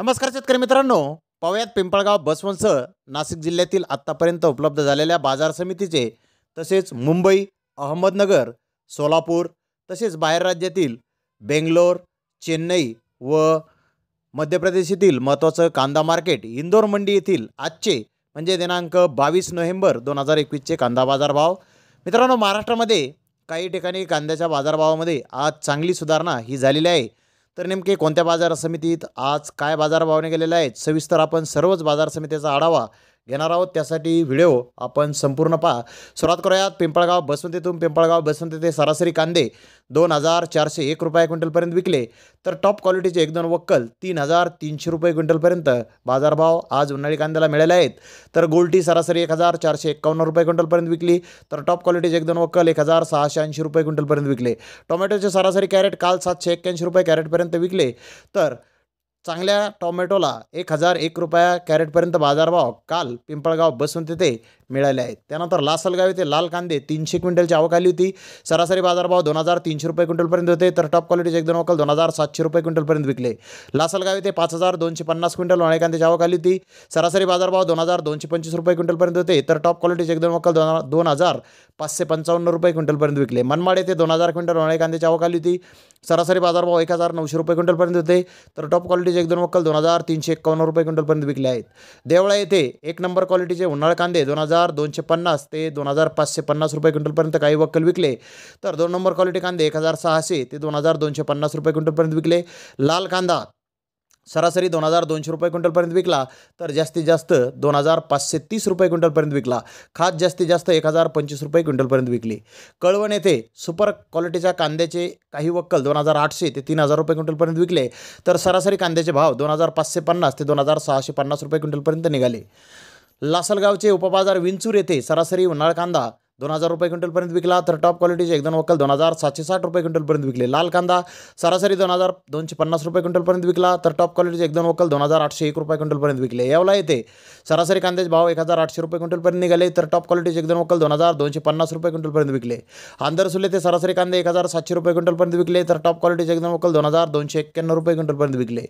नमस्कार शेतकरी मित्रांनो पाहुयात पिंपळगाव बसवंतसह नाशिक जिल्ह्यातील आत्तापर्यंत उपलब्ध झालेल्या बाजार समितीचे तसेच मुंबई अहमदनगर सोलापूर तसेच बाहेर राज्यातील बेंगलोर चेन्नई व मध्य प्रदेश येथील महत्त्वाचं कांदा मार्केट इंदोर मंडी येथील आजचे म्हणजे दिनांक बावीस नोव्हेंबर दोन हजार एकवीसचे कांदा बाजारभाव मित्रांनो महाराष्ट्रामध्ये काही ठिकाणी कांद्याच्या बाजारभावामध्ये आज चांगली सुधारणा ही झालेली आहे तर नेमके कोणत्या बाजार समितीत आज काय बाजारभावने गेलेले आहेत सविस्तर आपण सर्वच बाजार समितीचा आढावा घेणार आहोत त्यासाठी व्हिडिओ आपण संपूर्ण पहा सुरुवात करूयात पिंपळगाव बसवंतीतून पिंपळगाव बसवंती ते सरासरी कांदे दोन हजार चारशे एक रुपये क्विंटलपर्यंत विकले तर टॉप क्वालिटीचे एक दोन वक्कल तीन हजार तीनशे रुपये क्विंटलपर्यंत बाजारभाव आज उन्हाळी कांद्याला मिळाले आहेत तर गोल्टी सरासरी एक हजार चारशे एकावन्न रुपये क्विंटलपर्यंत विकली तर टॉप क्वालिटीचे एक दोन वक्कल एक हजार सहाशे ऐंशी रुपये क्विंटलपर्यंत विकले टोमॅटोचे सरासरी कॅरेट काल सातशे एक्क्याऐंशी रुपये कॅरेटपर्यंत विकले तर चांगल्या टॉमॅटोला एक हजार एक रुपया कॅरेटपर्यंत बाजारभाव काल पिंपळगाव बसून तिथे मिळाले आहेत त्यानंतर लासलगाव येथे लाल कांदे तीनशे क्विंटलची आवक आली होती सरासरी बाजारभाव दोन हजार तीनशे रुपये क्विंटलपर्यंत होते तर टॉप क्वालिटीचे एक दोन वकल दोन हजार सातशे रुपये क्विंटलपर्यंत विकले लासलगाव येथे पाच हजार दोनशे पन्नास क्विंटल वाणे कांद्याची आवक आली होती सरासरी बाजारभाव दोन हजार दोनशे पंचवीस रुपये क्विंटलपर्यंत होते तर टॉप क्वालिटीचे एक दोन वकल दोन दोन हजार पाचशे पंचावन्न रुपये क्विंटलपर्यंत विकले मनमाड येथे दोन हजार क्विंटल वाणे कांद्याची आवक आली होती सरासरी बाजारभाव एक हजार नऊशे रुपये क्विंटलपर्यंत होते तर टॉप क्वालिटीचे एक दोन वकल दोन हजार तीनशे एकावन्न रुपये क्विंटलपर्यंत विकले आहेत देवळा येथे एक नंबर क्वालिटीचे उन्हाळ कांदे दोन हजार हजार दोनशे पन्नास ते दोन हजार पाचशे पन्नास रुपये क्विंटलपर्यंत काही वक्कल विकले तर दोन नंबर क्वालिटी कांदे एक हजार सहाशे ते दोन हजार दोनशे पन्नास रुपये क्विंटलपर्यंत विकले लाल कांदा सरासरी दोन हजार दोनशे रुपये क्विंटलपर्यंत विकला तर जास्तीत जास्त दोन हजार पाचशे तीस रुपये क्विंटलपर्यंत विकला खात जास्तीत जास्त एक हजार पंचवीस रुपये क्विंटलपर्यंत विकली कळवण येथे सुपर क्वालिटीच्या कांद्याचे काही वक्कल दोन हजार आठशे ते तीन हजार रुपये क्विंटलपर्यंत विकले तर सरासरी कांद्याचे भाव दोन हजार पाचशे पन्नास ते दोन हजार सहाशे पन्नास रुपये क्विंटलपर्यंत निघाले लासलगावचे उपबाजार विंचूर येथे सरासरी उन्हाळ कांदा दोन हजार रुपये क्विंटलपर्यंत विकला तर टॉप क्वालिटीचे एकदम वक्कल दोन हजार सातशे साठ रुपये क्विंटलपर्यंत विकले लाल कांदा सरासरी दोन हजार दोनशे पन्नास रुपये क्विंटलपर्यंत विकला तर टॉप क्वालिटीचे एकदम वक्कल दोन हजार आठशे एक रुपये क्विंटलपर्यंत विकले येवला येते सरासरी कांद्याचे भाव एक हजार आठशे रुपये क्विंटलपर्यंत निघाले तर टॉप क्वालिटीचे एकदम वक्कल दोन हजार दोनशे पन्नास रुपये क्विंटलपर्यंत विकले आंदरसुले ते सरासरी कांदे एक हजार सातशे रुपये क्विंटलपर्यंत विकले तर टॉप क्वालिटीचे एकदम वक्कल दोन हजार दोनशे एक्क्याण्णव रुपये क्विंटलपर्यंत विकले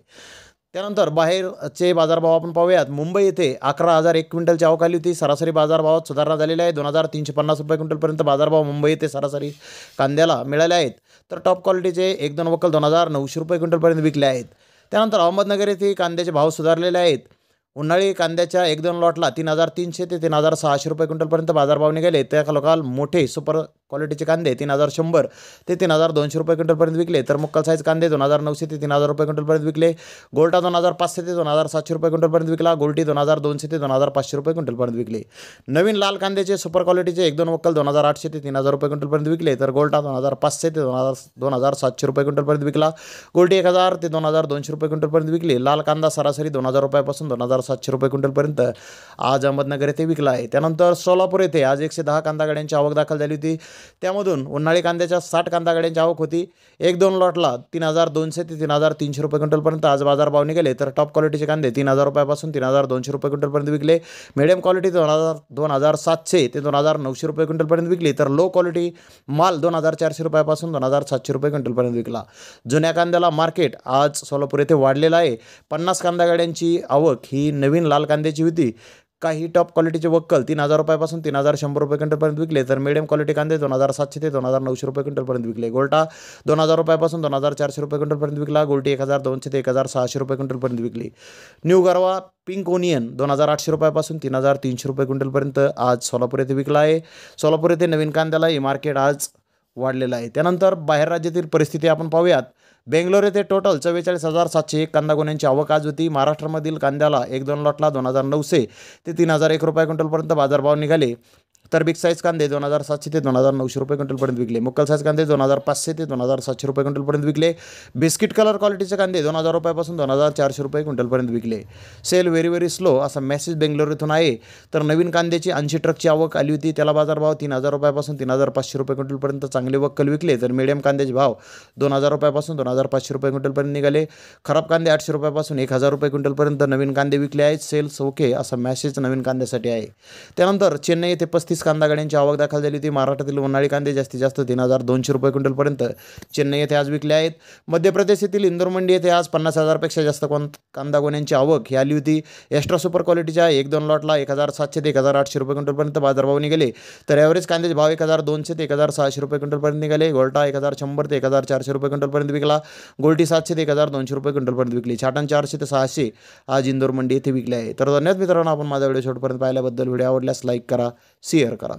त्यानंतर बाहेरचे बाजारभाव आपण पाहूयात मुंबई येथे अकरा हजार एक क्विंटलची आवक होती सरासरी बाजारभावात सुधारणा झालेली आहे दोन हजार तीनशे पन्नास रुपये क्विंटलपर्यंत बाजारभाव मुंबई येथे सरासरी कांद्याला मिळाले आहेत तर टॉप क्वालिटीचे एक दोन वक्कल दोन हजार नऊशे रुपये क्विंटलपर्यंत विकले आहेत त्यानंतर अहमदनगर येथे कांद्याचे भाव सुधारलेले आहेत उन्हाळी कांद्याच्या एक दोन लॉटला तीन हजार तीनशे ते तीन हजार सहाशे रुपये क्विंटलपर्यंत बाजारभाव गेले त्या खालोखाल मोठे सुपर क्वालिटीचे कांदे तीन हजार शंभर ते तीन हजार दोनशे रुपये क्विंटलपर्यंत विकले तर मुक्कल साईज कांदे दोन हजार नऊशे ते तीन हजार रुपये क्विंटलपर्यंत विकले गोल्टा दोन हजार पाचशे ते दोन हजार सातशे रुपये क्विंटलपर्यंत विकला गोल्टी दोन हजार दोनशे ते दोन हजार पाचशे रुपये क्विंटलपर्यंत विकले नवीन लाल कांद्याचे सुपर क्वालिटीचे एक दोन मुक्कल दोन हजार आठशे ते तीन हजार रुपये क्विंटलपर्यंत विकले तर गोल्टा दोन हजार पाचशे ते दोन हजार दोन हजार सातशे रुपये क्विंटलपर्यंत विकला गोल्टी एक हजार ते दोन हजार दोनशे रुपये क्विंटलपर्यंत विकले लाल कांदा सरासरी दोन हजार रुपयापासून दोन हजार हजार सातशे रुपये क्विंटलपर्यंत आज अहमदनगर येथे विकला आहे त्यानंतर सोलापूर येथे आज एकशे दहा कांदा गाड्यांची आवक दाखल झाली होती त्यामधून उन्हाळी कांद्याच्या साठ कांदा गाड्यांची आवक होती एक दोन लॉटला तीन हजार दोनशे ते तीन हजार तीनशे रुपये क्विंटलपर्यंत आज भावने गेले तर टॉप क्वालिटीचे कांदे तीन हजार रुपयापासून तीन हजार दोनशे रुपये क्विंटलपर्यंत विकले मिडियम क्वालिटी दोन हजार दोन हजार सातशे ते दोन हजार नऊशे रुपये क्विंटलपर्यंत विकली तर लो क्वालिटी माल दोन हजार चारशे रुपयापासून दोन हजार सातशे रुपये क्विंटलपर्यंत विकला जुन्या कांद्याला मार्केट आज सोलापूर येथे वाढलेलं आहे पन्नास कांदा गाड्यांची आवक ही ही नवीन लाल कांद्याची होती काही टॉप क्वालिटीचे वक्कल तीन हजार रुपयापासून तीन हजार शंभर रुपये क्विंटलपर्यंत विकले तर मिडियम क्वालिटी कांदे दोन हजार सातशे ते दोन हजार नऊशे रुपये क्विंटलपर्यंत विकले गोल्टा दोन हजार रुपयापासून दोन हजार चारशे रुपये क्विंटलपर्यंत विकला गोल्टी एक हजार दोनशे ते एक हजार सहाशे रुपये क्विंटलपर्यंत विकली न्यू गरवा पिंक ओनियन दोन हजार आठशे रुपयापासून तीन हजार तीनशे रुपये क्विंटलपर्यंत आज सोलापूर येथे विकला आहे सोलापूर येथे नवीन कांद्याला ही मार्केट आज वाढलेला आहे त्यानंतर बाहेर राज्यातील परिस्थिती आपण पाहूयात बेंगलोर येथे टोटल चव्वेचाळीस हजार सातशे एक कांदा गुन्ह्यांची आवक आज होती महाराष्ट्रामधील कांद्याला एक दोन लॉटला दोन हजार नऊशे ते तीन हजार एक रुपये क्विंटलपर्यंत बाजारभाव निघाले तर बिग साईज कांदे दोन हजार सातशे ते दोन हजार नऊशे रुपये क्विंटलपर्यंत विकले मुक्कल साईज कांदे दोन हजार पाचशे ते दोन हजार सातशे रुपये क्विंटलपर्यंत विकले बिस्किट कलर क्वालिटीचे कांदे दोन हजार रुपयापासून दोन हजार चारशे रुपये क्विंटलपर्यंत विकले सेल व्हेरी व्हेरी स्लो असा मेसेज बेंगलोर इथून आहे तर नवीन कांद्याची ऐंशी ट्रकची आवक आली होती त्याला बाजारभाव तीन हजार रुपयापासून तीन हजार पाचशे रुपये क्विंटलपर्यंत चांगले वक्कल विकले तर मीडियम कांद्याचे भाव दोन हजार रुपयापासून दोन हजार पाचशे रुपये क्विंटलपर्यंत निघाले खराब कांदे आठशे रुपयापासून एक हजार रुपये क्विंटलपर्यंत नवीन कांदे विकले आहेत सेल्स ओके असा मेसेज नवीन कांद्यासाठी आहे त्यानंतर चेन्नई येथे पस्तीस तीस कांदा आवक दाखल झाली होती महाराष्ट्रातील उन्हाळी कांदे जास्तीत जास्त तीन हजार दोनशे रुपये क्विंटलपर्यंत चेन्नई येथे आज विकले आहेत मध्य प्रदेश येथील मंडी येथे आज पन्नास हजारपेक्षा जास्त कोण कांदा गोण्यांची आवक ही आली होती एक्स्ट्रा सुपर क्वालिटीच्या एक दोन लॉटला एक हजार सातशे ते एक हजार आठशे रुपये क्विंटलपर्यंत बाजारभाव निघाले तर एव्हरेज कांद्याचे भाव एक हजार दोनशे ते एक हजार सहाशे रुपये क्विंटलपर्यंत निघाले गोल्टा एक हजार शंभर ते एक हजार चारशे रुपये क्विंटलपर्यंत विकला गोल्टी सातशे ते एक हजार दोनशे रुपये क्विंटलपर्यंत विकली छाटन चारशे ते सहाशे आज इंदोर मंडी येथे विकले आहे तर धन्यवाद मित्रांनो आपण माझा व्हिडिओ छोटपर्यंत पाहिल्याबद्दल व्हिडिओ आवडल्यास लाईक करा सी చేరుకరా